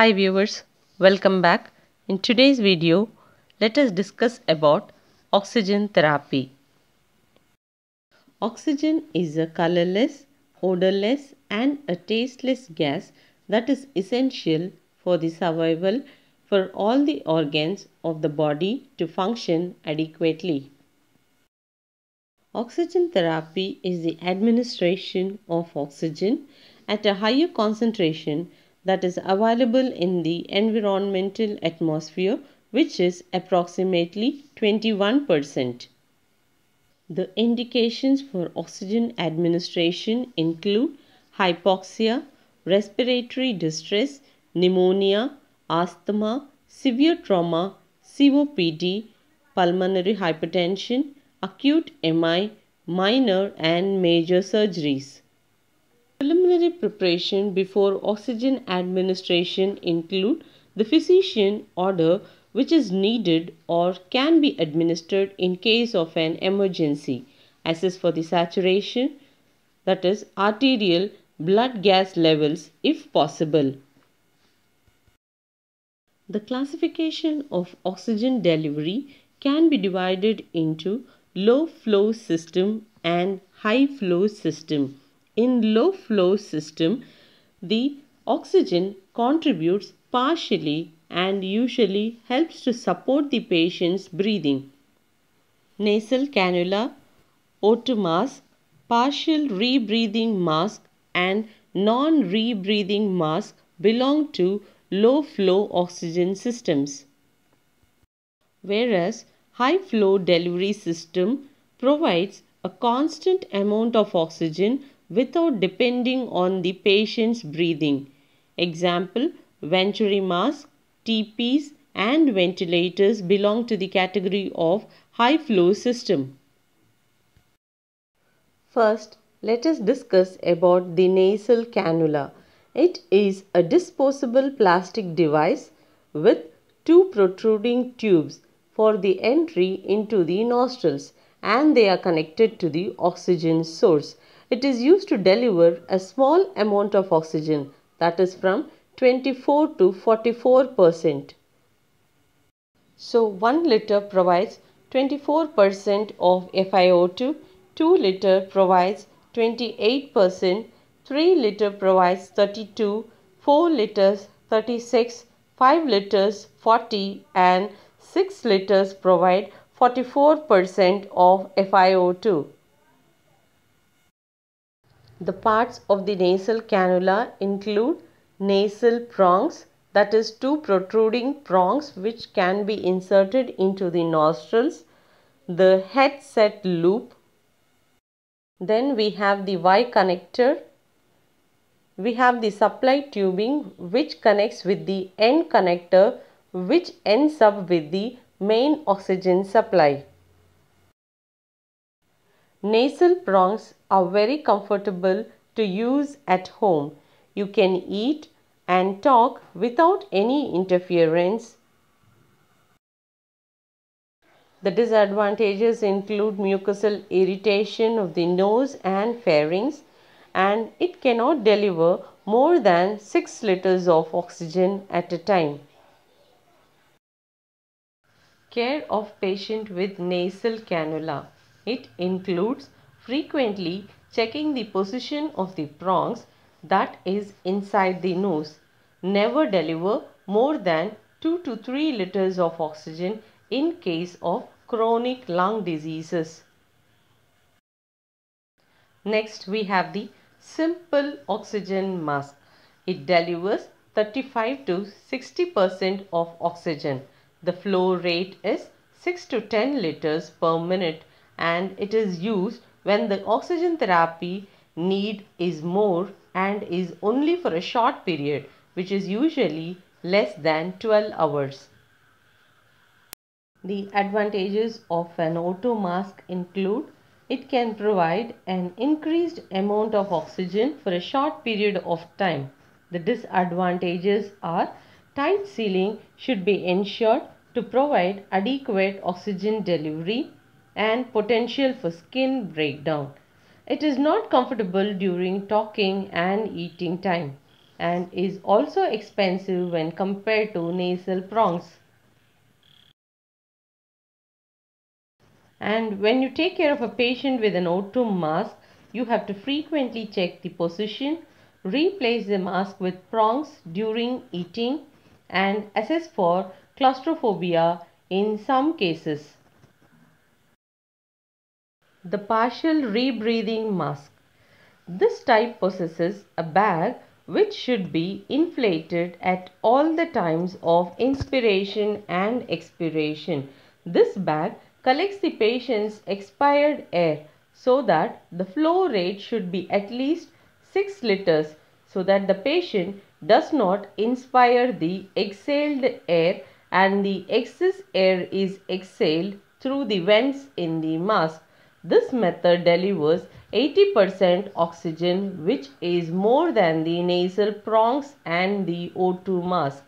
Hi viewers, welcome back. In today's video, let us discuss about oxygen therapy. Oxygen is a colorless, odorless and a tasteless gas that is essential for the survival for all the organs of the body to function adequately. Oxygen therapy is the administration of oxygen at a higher concentration that is available in the environmental atmosphere which is approximately 21%. The indications for oxygen administration include hypoxia, respiratory distress, pneumonia, asthma, severe trauma, COPD, pulmonary hypertension, acute MI, minor and major surgeries preliminary preparation before oxygen administration include the physician order which is needed or can be administered in case of an emergency. Assess for the saturation that is arterial blood gas levels if possible. The classification of oxygen delivery can be divided into low flow system and high flow system. In low flow system, the oxygen contributes partially and usually helps to support the patient's breathing. Nasal cannula, O2 mask, partial rebreathing mask and non-rebreathing mask belong to low flow oxygen systems. Whereas high flow delivery system provides a constant amount of oxygen without depending on the patient's breathing. Example, venturi masks, TPs and ventilators belong to the category of high flow system. First, let us discuss about the nasal cannula. It is a disposable plastic device with two protruding tubes for the entry into the nostrils and they are connected to the oxygen source. It is used to deliver a small amount of oxygen that is from 24 to 44 percent. So 1 liter provides 24 percent of FiO2, 2 liter provides 28 percent, 3 liter provides 32, 4 liters 36, 5 liters 40 and 6 liters provide 44 percent of FiO2. The parts of the nasal cannula include nasal prongs that is two protruding prongs which can be inserted into the nostrils, the headset loop. Then we have the Y connector. We have the supply tubing which connects with the N connector which ends up with the main oxygen supply. Nasal prongs are very comfortable to use at home. You can eat and talk without any interference. The disadvantages include mucosal irritation of the nose and pharynx and it cannot deliver more than 6 liters of oxygen at a time. Care of patient with nasal cannula it includes frequently checking the position of the prongs that is inside the nose. Never deliver more than 2 to 3 liters of oxygen in case of chronic lung diseases. Next we have the simple oxygen mask. It delivers 35 to 60 percent of oxygen. The flow rate is 6 to 10 liters per minute and it is used when the oxygen therapy need is more and is only for a short period which is usually less than 12 hours. The advantages of an auto mask include it can provide an increased amount of oxygen for a short period of time. The disadvantages are tight sealing should be ensured to provide adequate oxygen delivery and potential for skin breakdown. It is not comfortable during talking and eating time and is also expensive when compared to nasal prongs. And when you take care of a patient with an O2 mask, you have to frequently check the position, replace the mask with prongs during eating and assess for claustrophobia in some cases the partial rebreathing mask. This type possesses a bag which should be inflated at all the times of inspiration and expiration. This bag collects the patient's expired air so that the flow rate should be at least 6 liters so that the patient does not inspire the exhaled air and the excess air is exhaled through the vents in the mask. This method delivers 80% oxygen which is more than the nasal prongs and the O2 mask.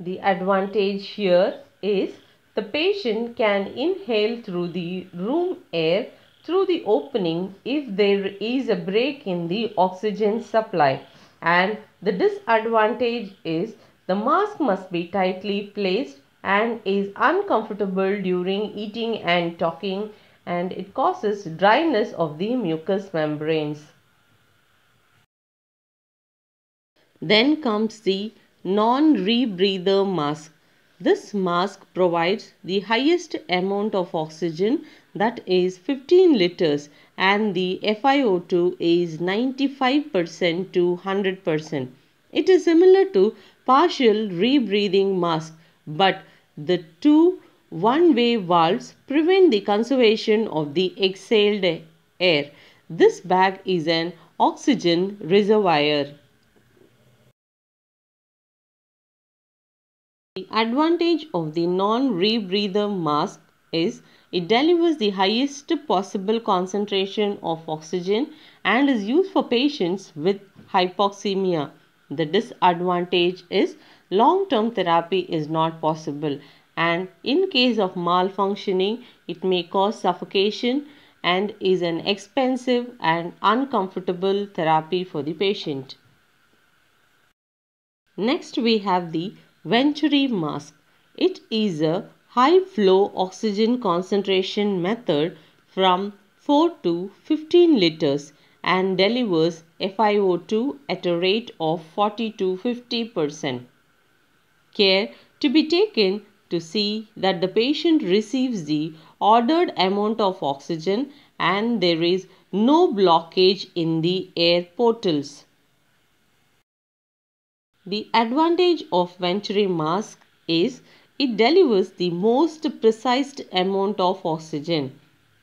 The advantage here is the patient can inhale through the room air through the opening if there is a break in the oxygen supply and the disadvantage is the mask must be tightly placed and is uncomfortable during eating and talking and it causes dryness of the mucous membranes. Then comes the non-rebreather mask. This mask provides the highest amount of oxygen that is 15 liters and the FiO2 is 95% to 100%. It is similar to partial rebreathing mask but the two one-way valves prevent the conservation of the exhaled air. This bag is an oxygen reservoir. The advantage of the non-rebreather mask is it delivers the highest possible concentration of oxygen and is used for patients with hypoxemia. The disadvantage is long-term therapy is not possible and in case of malfunctioning it may cause suffocation and is an expensive and uncomfortable therapy for the patient. Next we have the Venturi mask. It is a high flow oxygen concentration method from 4 to 15 liters and delivers FiO2 at a rate of 40 to 50 percent care to be taken to see that the patient receives the ordered amount of oxygen and there is no blockage in the air portals. The advantage of Venturi mask is it delivers the most precise amount of oxygen.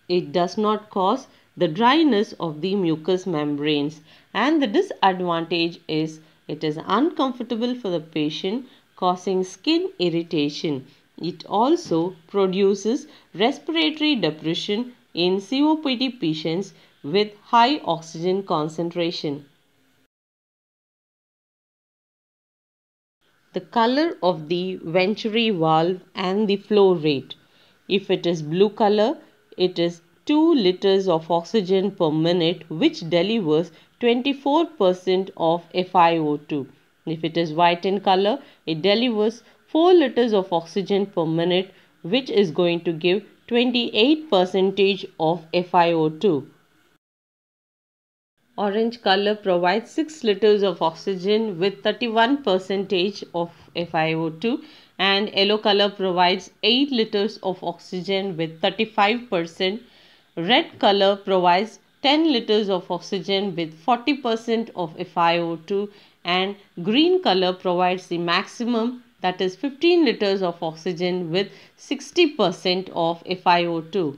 It does not cause the dryness of the mucous membranes and the disadvantage is it is uncomfortable for the patient causing skin irritation. It also produces respiratory depression in COPD patients with high oxygen concentration. The color of the venturi valve and the flow rate. If it is blue color, it is 2 liters of oxygen per minute which delivers 24% of FiO2. If it is white in color, it delivers 4 liters of oxygen per minute which is going to give 28 percentage of FiO2. Orange color provides 6 liters of oxygen with 31 percentage of FiO2 and yellow color provides 8 liters of oxygen with 35 percent. Red color provides 10 liters of oxygen with 40% of FiO2 and green color provides the maximum that is 15 liters of oxygen with 60% of FiO2.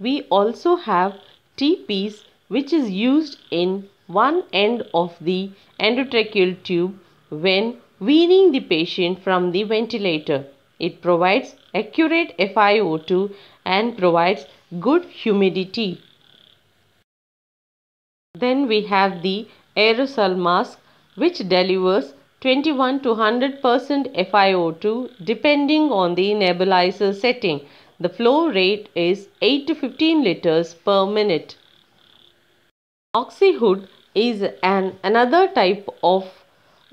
We also have T-piece which is used in one end of the endotracheal tube when weaning the patient from the ventilator. It provides accurate FiO2 and provides good humidity. Then we have the aerosol mask which delivers 21 to 100% FiO2 depending on the nebulizer setting. The flow rate is 8 to 15 liters per minute. Oxyhood is an another type of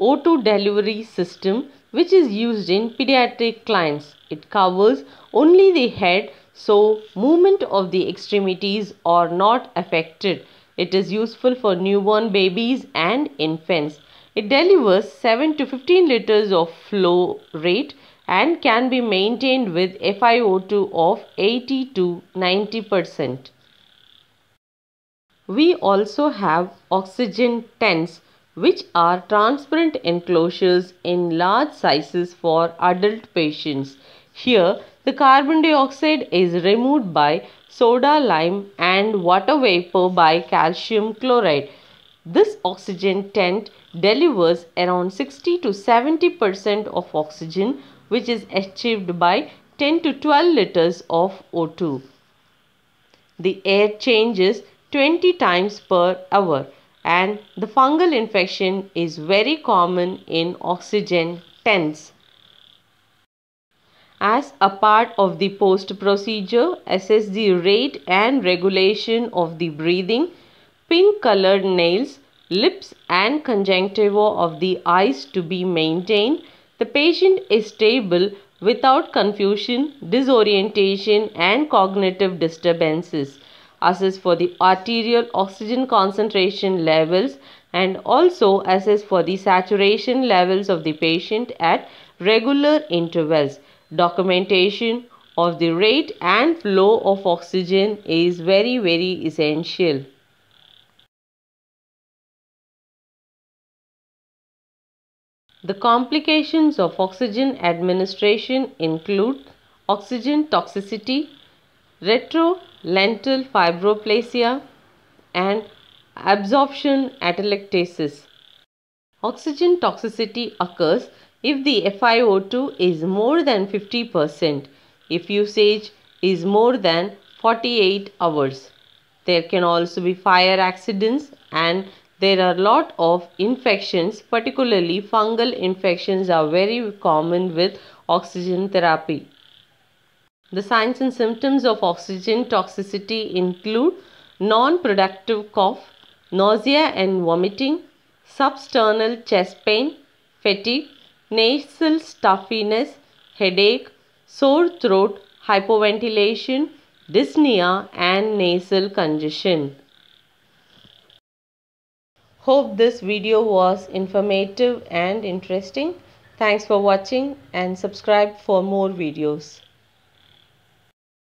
O2 delivery system which is used in pediatric clients. It covers only the head so movement of the extremities are not affected. It is useful for newborn babies and infants. It delivers 7 to 15 liters of flow rate and can be maintained with FiO2 of 80 to 90 percent. We also have oxygen tents which are transparent enclosures in large sizes for adult patients. Here the carbon dioxide is removed by soda lime and water vapor by calcium chloride. This oxygen tent delivers around 60 to 70 percent of oxygen which is achieved by 10 to 12 liters of O2. The air changes 20 times per hour and the fungal infection is very common in oxygen tents as a part of the post procedure assess the rate and regulation of the breathing pink colored nails lips and conjunctiva of the eyes to be maintained the patient is stable without confusion disorientation and cognitive disturbances assess for the arterial oxygen concentration levels and also assess for the saturation levels of the patient at regular intervals documentation of the rate and flow of oxygen is very very essential. The complications of oxygen administration include oxygen toxicity, retrolental fibroplasia and absorption atelectasis. Oxygen toxicity occurs if the FiO2 is more than 50%, if usage is more than 48 hours. There can also be fire accidents and there are a lot of infections, particularly fungal infections are very common with oxygen therapy. The signs and symptoms of oxygen toxicity include non-productive cough, nausea and vomiting, substernal chest pain, fatigue, nasal stuffiness, headache, sore throat, hypoventilation, dyspnea and nasal congestion. Hope this video was informative and interesting. Thanks for watching and subscribe for more videos.